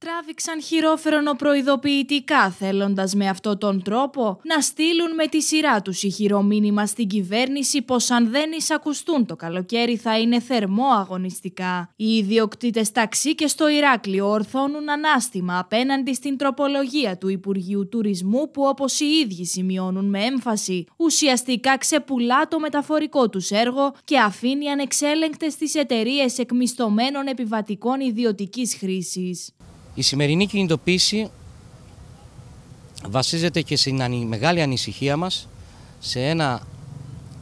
τραβηξαν χειρόφερονο χειρόφρονο-προειδοποιητικά θέλοντας με αυτόν τον τρόπο να στείλουν με τη σειρά τους ηχηρό μήνυμα στην κυβέρνηση πως αν δεν εισακουστούν το καλοκαίρι θα είναι θερμό αγωνιστικά. Οι ιδιοκτήτες ταξί και στο Ηράκλειο ορθώνουν ανάστημα απέναντι στην τροπολογία του Υπουργείου Τουρισμού που όπως οι ίδιοι σημειώνουν με έμφαση ουσιαστικά ξεπουλά το μεταφορικό τους έργο και αφήνει ανεξέλεγκτες τις εταιρείες εκμισθωμένων επιβατικών ιδιωτικής χρήσης. Η σημερινή κινητοποίηση βασίζεται και στην μεγάλη ανησυχία μας σε ένα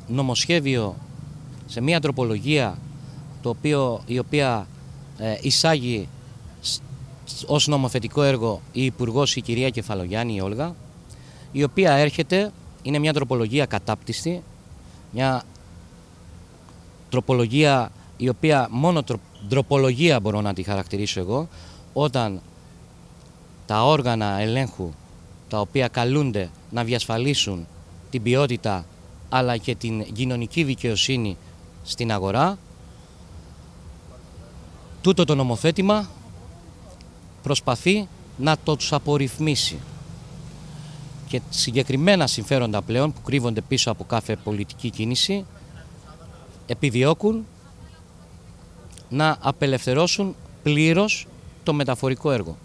νομοσχέδιο, σε μια τροπολογία το οποίο, η οποία ε, εισάγει ως νομοθετικό έργο η υπουργός η κυρία Κεφαλογιάννη η Όλγα, η οποία έρχεται, είναι μια τροπολογία κατάπτυστη, μια τροπολογία η οποία μόνο τροπολογία μπορώ να τη χαρακτηρίσω εγώ, όταν τα όργανα ελέγχου τα οποία καλούνται να διασφαλίσουν την ποιότητα αλλά και την κοινωνική δικαιοσύνη στην αγορά. Τούτο το νομοθέτημα προσπαθεί να το τους απορριθμίσει. Και συγκεκριμένα συμφέροντα πλέον που κρύβονται πίσω από κάθε πολιτική κίνηση επιδιώκουν να απελευθερώσουν πλήρως το μεταφορικό έργο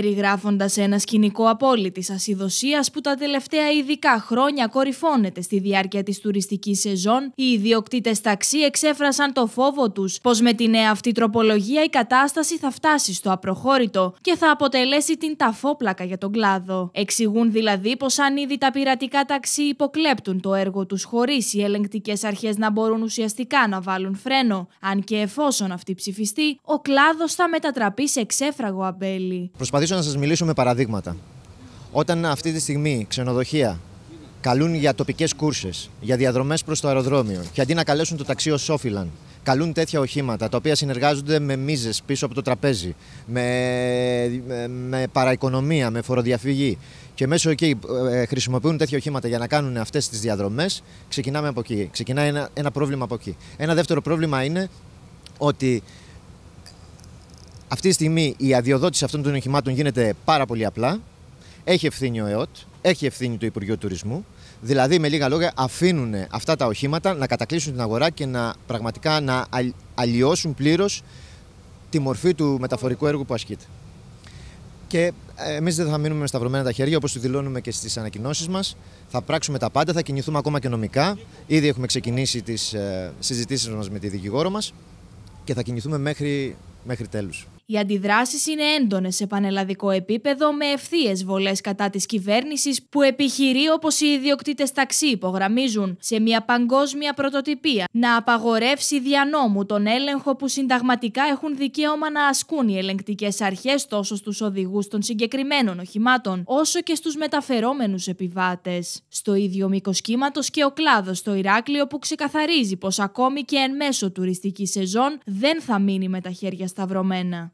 περιγράφοντας ένα σκηνικό απόλυτης ασυδοσίας που τα τελευταία ειδικά χρόνια κορυφώνεται στη διάρκεια της τουριστικής σεζόν, οι ιδιοκτήτες ταξί εξέφρασαν το φόβο τους πως με τη νέα αυτή τροπολογία η κατάσταση θα φτάσει στο απροχώρητο και θα αποτελέσει την ταφόπλακα για τον κλάδο. Εξηγούν δηλαδή πως αν ήδη τα πειρατικά ταξί υποκλέπτουν το έργο τους χωρίς οι ελεγκτικές αρχές να μπορούν ουσιαστικά να βάλουν φρένο, αν και εφόσον αυτή ψηφιστεί, ο κλάδος θα μετατραπεί σε ξέφραγο αμπέλι προσπαθήσω να σας μιλήσω με παραδείγματα. Όταν αυτή τη στιγμή ξενοδοχεία καλούν για τοπικές κούρσες, για διαδρομές προς το αεροδρόμιο και αντί να καλέσουν το ταξί ως Σόφιλαν, καλούν τέτοια οχήματα τα οποία συνεργάζονται με μίζες πίσω από το τραπέζι, με, με, με παραοικονομία, με φοροδιαφυγή και μέσω εκεί ε, χρησιμοποιούν τέτοια οχήματα για να κάνουν αυτές τις διαδρομές, ξεκινάμε από εκεί. Ξεκινάει ένα, ένα πρόβλημα από εκεί. Ένα δεύτερο πρόβλημα είναι ότι αυτή τη στιγμή η αδειοδότηση αυτών των οχημάτων γίνεται πάρα πολύ απλά. Έχει ευθύνη ο ΕΟΤ, έχει ευθύνη το Υπουργείο Τουρισμού. Δηλαδή, με λίγα λόγια, αφήνουν αυτά τα οχήματα να κατακλείσουν την αγορά και να πραγματικά να αλλοιώσουν πλήρως τη μορφή του μεταφορικού έργου που ασκείται. Και ε, εμείς δεν θα μείνουμε με σταυρωμένα τα χέρια, όπως το δηλώνουμε και στις ανακοινώσεις μας. Θα πράξουμε τα πάντα, θα κινηθούμε ακόμα και νομικά. Ήδη έχουμε ξεκινήσει τις ε, συζητήσεις μας με τη δικηγόρο μας και θα κινηθούμε μέχρι, μέχρι οι αντιδράσεις είναι έντονες σε πανελλαδικό επίπεδο με ευθείες βολές κατά της κυβέρνησης που επιχειρεί, όπως οι ιδιοκτήτες ταξί υπογραμμίζουν, σε μια παγκόσμια πρωτοτυπία να απαγορεύσει δια νόμου τον έλεγχο που συνταγματικά έχουν δικαίωμα να ασκούν οι ελεγκτικές αρχές τόσο στους οδηγούς των συγκεκριμένων οχημάτων, όσο και στους μεταφερόμενους επιβάτες. Στο ίδιο μήκος κύματος και ο κλάδος στο Ηράκλειο που ξεκαθαρίζει πως ακόμη και εν μέσω τουριστικής σεζόν δεν θα μείνει με τα χέρια σταυρωμένα.